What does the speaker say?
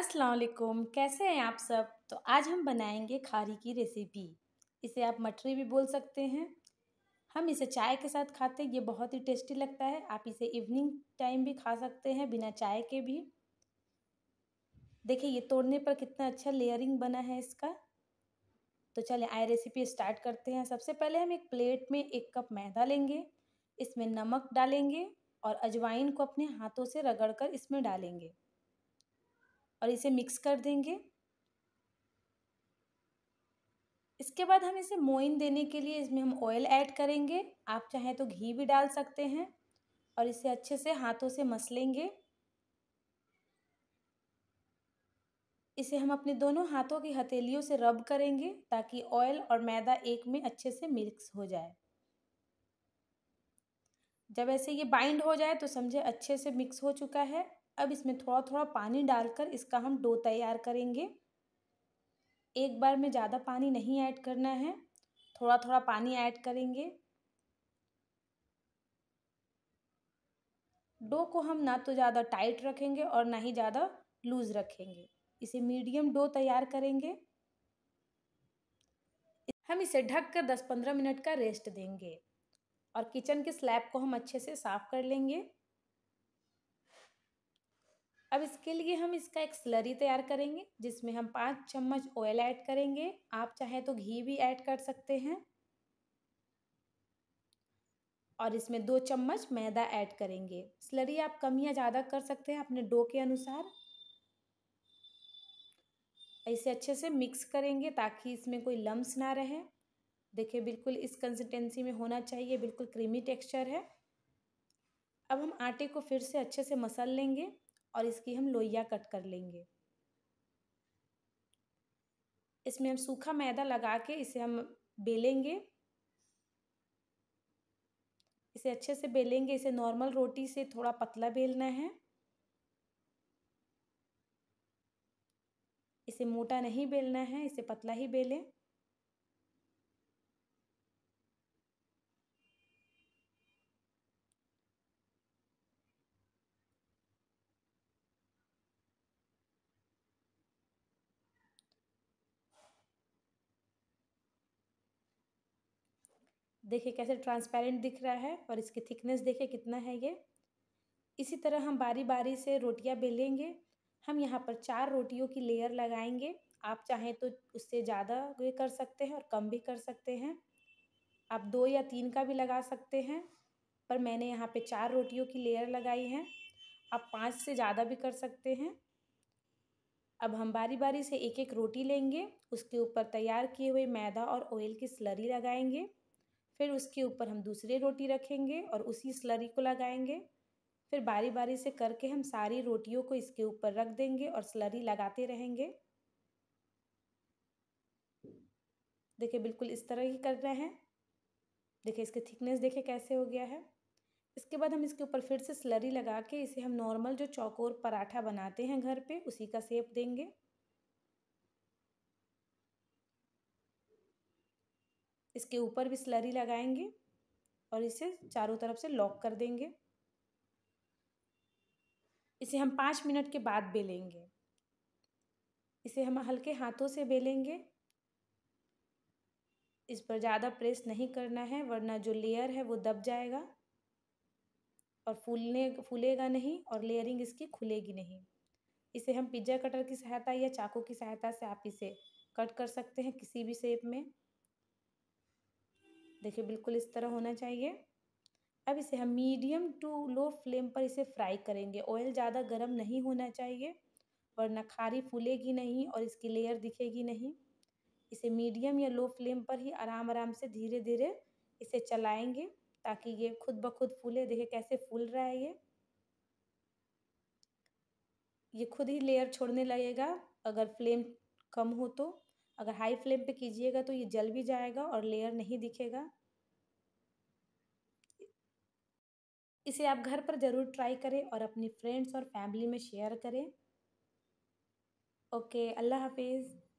असलकुम कैसे हैं आप सब तो आज हम बनाएंगे खारी की रेसिपी इसे आप मठरी भी बोल सकते हैं हम इसे चाय के साथ खाते हैं ये बहुत ही टेस्टी लगता है आप इसे इवनिंग टाइम भी खा सकते हैं बिना चाय के भी देखिए ये तोड़ने पर कितना अच्छा लेयरिंग बना है इसका तो चलिए आए रेसिपी स्टार्ट करते हैं सबसे पहले हम एक प्लेट में एक कप मैदा लेंगे इसमें नमक डालेंगे और अजवाइन को अपने हाथों से रगड़कर इसमें डालेंगे और इसे मिक्स कर देंगे इसके बाद हम इसे मोइन देने के लिए इसमें हम ऑयल ऐड करेंगे आप चाहें तो घी भी डाल सकते हैं और इसे अच्छे से हाथों से मसलेंगे इसे हम अपने दोनों हाथों की हथेलियों से रब करेंगे ताकि ऑयल और मैदा एक में अच्छे से मिक्स हो जाए जब ऐसे ये बाइंड हो जाए तो समझे अच्छे से मिक्स हो चुका है अब इसमें थोड़ा थोड़ा पानी डालकर इसका हम डो तैयार करेंगे एक बार में ज़्यादा पानी नहीं ऐड करना है थोड़ा थोड़ा पानी ऐड करेंगे डो को हम ना तो ज़्यादा टाइट रखेंगे और ना ही ज़्यादा लूज़ रखेंगे इसे मीडियम डो तैयार करेंगे हम इसे ढक कर दस पंद्रह मिनट का रेस्ट देंगे और किचन के स्लैब को हम अच्छे से साफ़ कर लेंगे अब इसके लिए हम इसका एक स्लरी तैयार करेंगे जिसमें हम पाँच चम्मच ऑयल ऐड करेंगे आप चाहें तो घी भी ऐड कर सकते हैं और इसमें दो चम्मच मैदा ऐड करेंगे स्लरी आप कम या ज़्यादा कर सकते हैं अपने डो के अनुसार इसे अच्छे से मिक्स करेंगे ताकि इसमें कोई लम्स ना रहे देखिए बिल्कुल इस कंसिस्टेंसी में होना चाहिए बिल्कुल क्रीमी टेक्सचर है अब हम आटे को फिर से अच्छे से मसल लेंगे और इसकी हम लोइया कट कर लेंगे इसमें हम सूखा मैदा लगा के इसे हम बेलेंगे इसे अच्छे से बेलेंगे इसे नॉर्मल रोटी से थोड़ा पतला बेलना है इसे मोटा नहीं बेलना है इसे पतला ही बेलें देखिए कैसे ट्रांसपेरेंट दिख रहा है और इसकी थिकनेस देखिए कितना है ये इसी तरह हम बारी बारी से रोटियां बेलेंगे हम यहाँ पर चार रोटियों की लेयर लगाएंगे आप चाहें तो उससे ज़्यादा भी कर सकते हैं और कम भी कर सकते हैं आप दो या तीन का भी लगा सकते हैं पर मैंने यहाँ पे चार रोटियों की लेयर लगाई है आप पाँच से ज़्यादा भी कर सकते हैं अब हम बारी बारी से एक एक रोटी लेंगे उसके ऊपर तैयार किए हुए मैदा और ऑयल की स्लरी लगाएंगे फिर उसके ऊपर हम दूसरी रोटी रखेंगे और उसी स्लरी को लगाएंगे फिर बारी बारी से करके हम सारी रोटियों को इसके ऊपर रख देंगे और स्लरी लगाते रहेंगे देखिए बिल्कुल इस तरह ही कर रहे हैं देखिए इसके थिकनेस देखिए कैसे हो गया है इसके बाद हम इसके ऊपर फिर से स्लरी लगा के इसे हम नॉर्मल जो चौकोर पराठा बनाते हैं घर पे उसी का सेप देंगे इसके ऊपर भी स्लरी लगाएंगे और इसे चारों तरफ से लॉक कर देंगे इसे हम पाँच मिनट के बाद बेलेंगे इसे हम हल्के हाथों से बेलेंगे इस पर ज़्यादा प्रेस नहीं करना है वरना जो लेयर है वो दब जाएगा और फूलने फूलेगा नहीं और लेयरिंग इसकी खुलेगी नहीं इसे हम पिज्ज़ा कटर की सहायता या चाकू की सहायता से आप इसे कट कर सकते हैं किसी भी शेप में देखिए बिल्कुल इस तरह होना चाहिए अब इसे हम मीडियम टू लो फ्लेम पर इसे फ्राई करेंगे ऑयल ज़्यादा गर्म नहीं होना चाहिए वरना खारी फूलेगी नहीं और इसकी लेयर दिखेगी नहीं इसे मीडियम या लो फ्लेम पर ही आराम आराम से धीरे धीरे इसे चलाएंगे ताकि ये खुद ब खुद फूले देखे कैसे फूल रहा है ये ये खुद ही लेयर छोड़ने लगेगा अगर फ्लेम कम हो तो अगर हाई फ्लेम पे कीजिएगा तो ये जल भी जाएगा और लेयर नहीं दिखेगा इसे आप घर पर ज़रूर ट्राई करें और अपने फ्रेंड्स और फैमिली में शेयर करें ओके अल्लाह हाफिज़